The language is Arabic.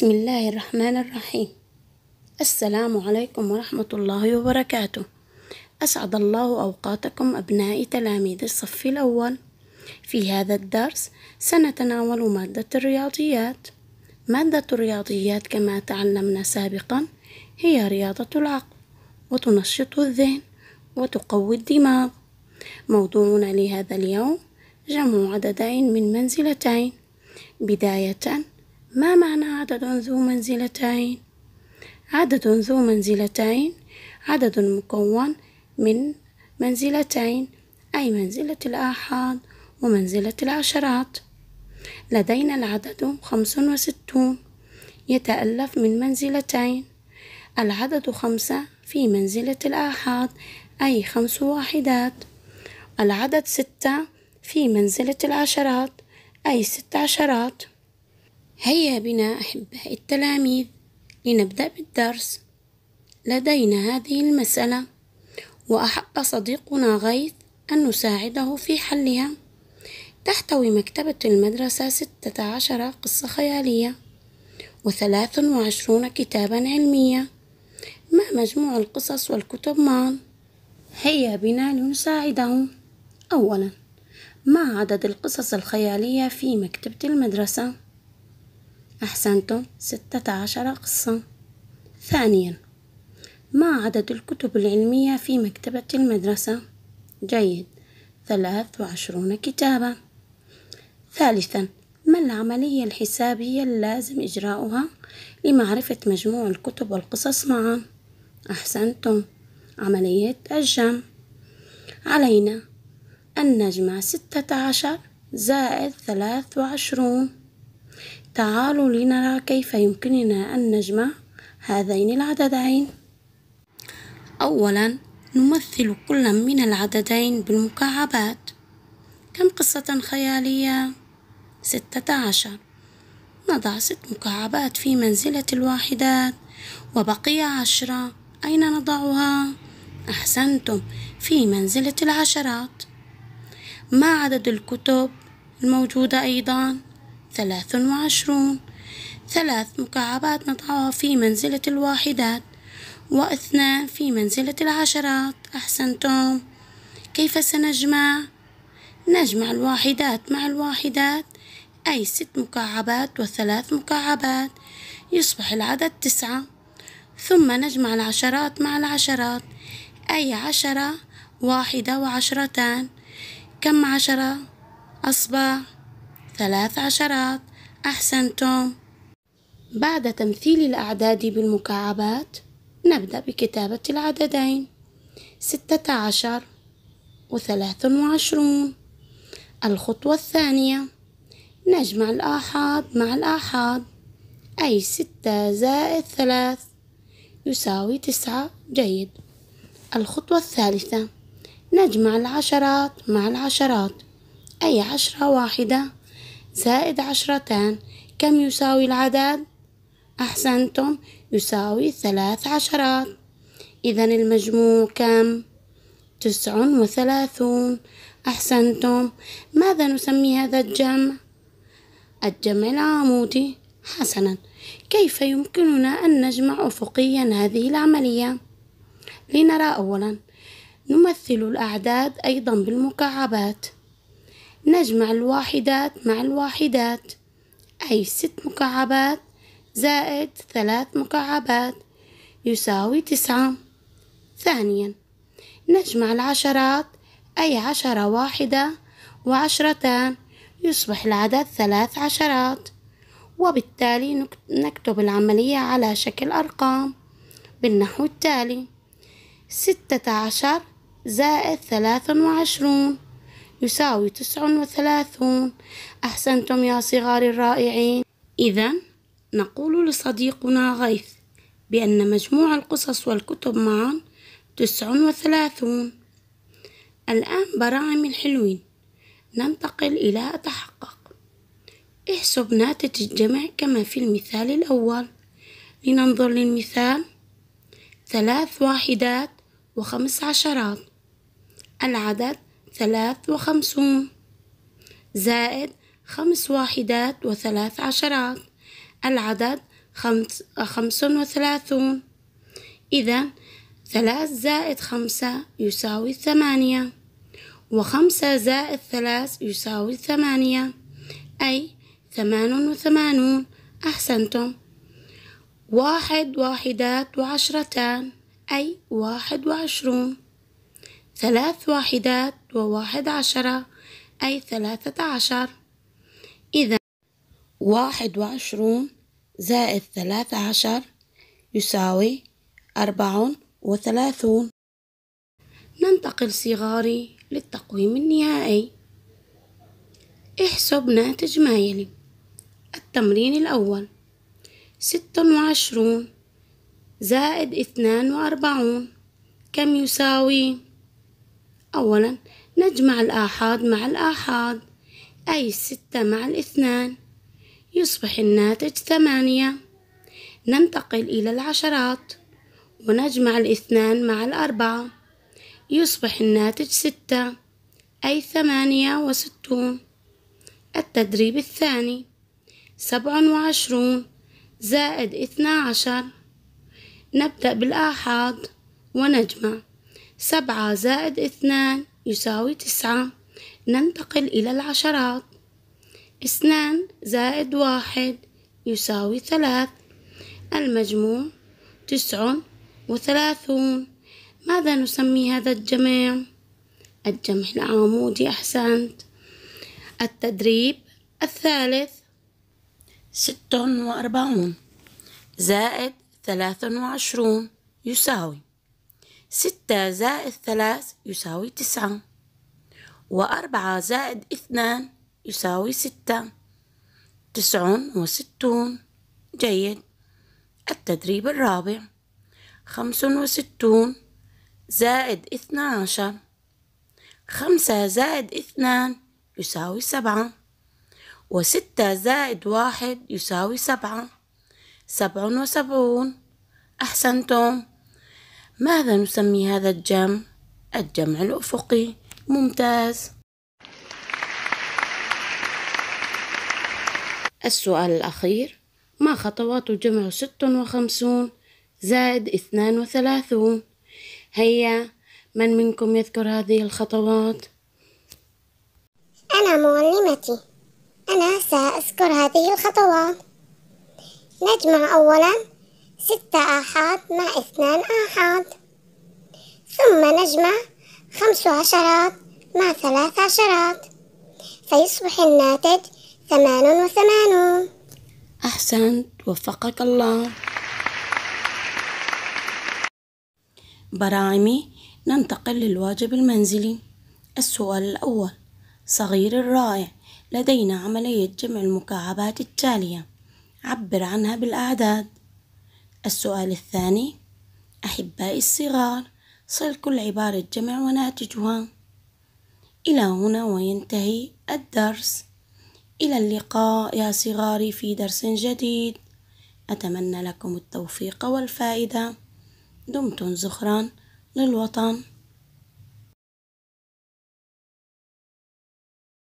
بسم الله الرحمن الرحيم السلام عليكم ورحمة الله وبركاته أسعد الله أوقاتكم أبنائي تلاميذ الصف الأول في هذا الدرس سنتناول مادة الرياضيات مادة الرياضيات كما تعلمنا سابقا هي رياضة العقل وتنشط الذهن وتقوي الدماغ موضوعنا لهذا اليوم جمع عددين من منزلتين بداية ما معنى عدد ذو منزلتين عدد ذو منزلتين عدد مكون من منزلتين أي منزلة الآحاد ومنزلة العشرات لدينا العدد خمس وستون يتألف من منزلتين العدد خمسة في منزلة الآحاد أي خمس واحدات العدد ستة في منزلة العشرات أي ست عشرات هيا بنا أحبائي التلاميذ لنبدأ بالدرس لدينا هذه المسألة وأحب صديقنا غيث أن نساعده في حلها تحتوي مكتبة المدرسة ستة عشر قصة خيالية وثلاث وعشرون كتابا علمية ما مجموع القصص والكتب معا هيا بنا لنساعده أولا ما عدد القصص الخيالية في مكتبة المدرسة؟ أحسنتم ستة عشر قصة ثانيا ما عدد الكتب العلمية في مكتبة المدرسة؟ جيد ثلاث وعشرون كتابة ثالثا ما العملية الحسابية اللازم إجراؤها لمعرفة مجموع الكتب والقصص معا؟ أحسنتم عملية الجمع علينا أن نجمع ستة عشر زائد ثلاث وعشرون تعالوا لنرى كيف يمكننا أن نجمع هذين العددين أولا نمثل كل من العددين بالمكعبات كم قصة خيالية؟ ستة عشر نضع ست مكعبات في منزلة الواحدات وبقي عشرة أين نضعها؟ أحسنتم في منزلة العشرات ما عدد الكتب الموجودة أيضا؟ ثلاث وعشرون ثلاث مكعبات نضعها في منزلة الواحدات واثنان في منزلة العشرات أحسنتم كيف سنجمع؟ نجمع الواحدات مع الواحدات أي ست مكعبات وثلاث مكعبات يصبح العدد تسعة ثم نجمع العشرات مع العشرات أي عشرة واحدة وعشرتان كم عشرة أصبع ثلاث عشرات أحسنتم بعد تمثيل الأعداد بالمكعبات نبدأ بكتابة العددين ستة عشر وثلاث وعشرون الخطوة الثانية نجمع الآحاد مع الآحاد أي ستة زائد ثلاث يساوي تسعة جيد الخطوة الثالثة نجمع العشرات مع العشرات أي عشرة واحدة زائد عشرتان كم يساوي العدد؟ أحسنتم يساوي ثلاث عشرات إذا المجموع كم؟ تسع وثلاثون أحسنتم ماذا نسمي هذا الجمع؟ الجمع العمودي حسنا كيف يمكننا أن نجمع أفقيا هذه العملية؟ لنرى أولا نمثل الأعداد أيضا بالمكعبات نجمع الواحدات مع الواحدات أي ست مكعبات زائد ثلاث مكعبات يساوي تسعة ثانيا نجمع العشرات أي عشرة واحدة وعشرتان يصبح العدد ثلاث عشرات وبالتالي نكتب العملية على شكل أرقام بالنحو التالي ستة عشر زائد ثلاث وعشرون يساوي تسع وثلاثون أحسنتم يا صغاري الرائعين إذا نقول لصديقنا غيث بأن مجموع القصص والكتب معا تسع وثلاثون الآن براعم الحلوين ننتقل إلى أتحقق احسب ناتج الجمع كما في المثال الأول لننظر للمثال ثلاث واحدات وخمس عشرات العدد ثلاث وخمسون زائد خمس واحدات وثلاث عشرات العدد خمس, خمس وثلاثون إذا ثلاث زائد خمسة يساوي ثمانية وخمسة زائد ثلاث يساوي ثمانية أي ثمان وثمانون أحسنتم واحد واحدات وعشرتان أي واحد وعشرون ثلاث واحدات وواحد عشرة أي ثلاثة عشر إذا واحد وعشرون زائد ثلاثة عشر يساوي أربع وثلاثون ننتقل صغاري للتقويم النهائي احسب ناتج ما يلي التمرين الأول ستة وعشرون زائد اثنان وأربعون كم يساوي؟ أولا نجمع الآحاد مع الآحاد أي ستة مع الاثنان يصبح الناتج ثمانية ننتقل إلى العشرات ونجمع الاثنان مع الأربعة يصبح الناتج ستة أي ثمانية وستون التدريب الثاني سبع وعشرون زائد اثنا عشر نبدأ بالآحاد ونجمع سبعة زائد اثنان يساوي تسعة ننتقل إلى العشرات اثنان زائد واحد يساوي ثلاث المجموع تسع وثلاثون ماذا نسمي هذا الجمع؟ الجمع العمودي أحسنت التدريب الثالث ست وأربعون زائد ثلاث وعشرون يساوي ستة زائد ثلاث يساوي تسعة وأربعة زائد اثنان يساوي ستة تسع وستون جيد التدريب الرابع خمس وستون زائد اثنى عشر خمسة زائد اثنان يساوي سبعة وستة زائد واحد يساوي سبعة سبع وسبعون أحسنتم ماذا نسمي هذا الجمع؟ الجمع الأفقي ممتاز السؤال الأخير ما خطوات جمع ست وخمسون زائد اثنان وثلاثون هيا من منكم يذكر هذه الخطوات؟ أنا معلمتي أنا سأذكر هذه الخطوات نجمع أولاً ستة آحاد مع اثنان آحاد ثم نجمع خمس عشرات مع ثلاث عشرات فيصبح الناتج ثمان وثمانون أحسنت وفقك الله براعمي ننتقل للواجب المنزلي السؤال الأول صغير الرائع لدينا عملية جمع المكعبات التالية عبر عنها بالأعداد السؤال الثاني أحبائي الصغار صل كل عبارة جمع وناتجها إلى هنا وينتهي الدرس إلى اللقاء يا صغاري في درس جديد أتمنى لكم التوفيق والفائدة دمتم زخرا للوطن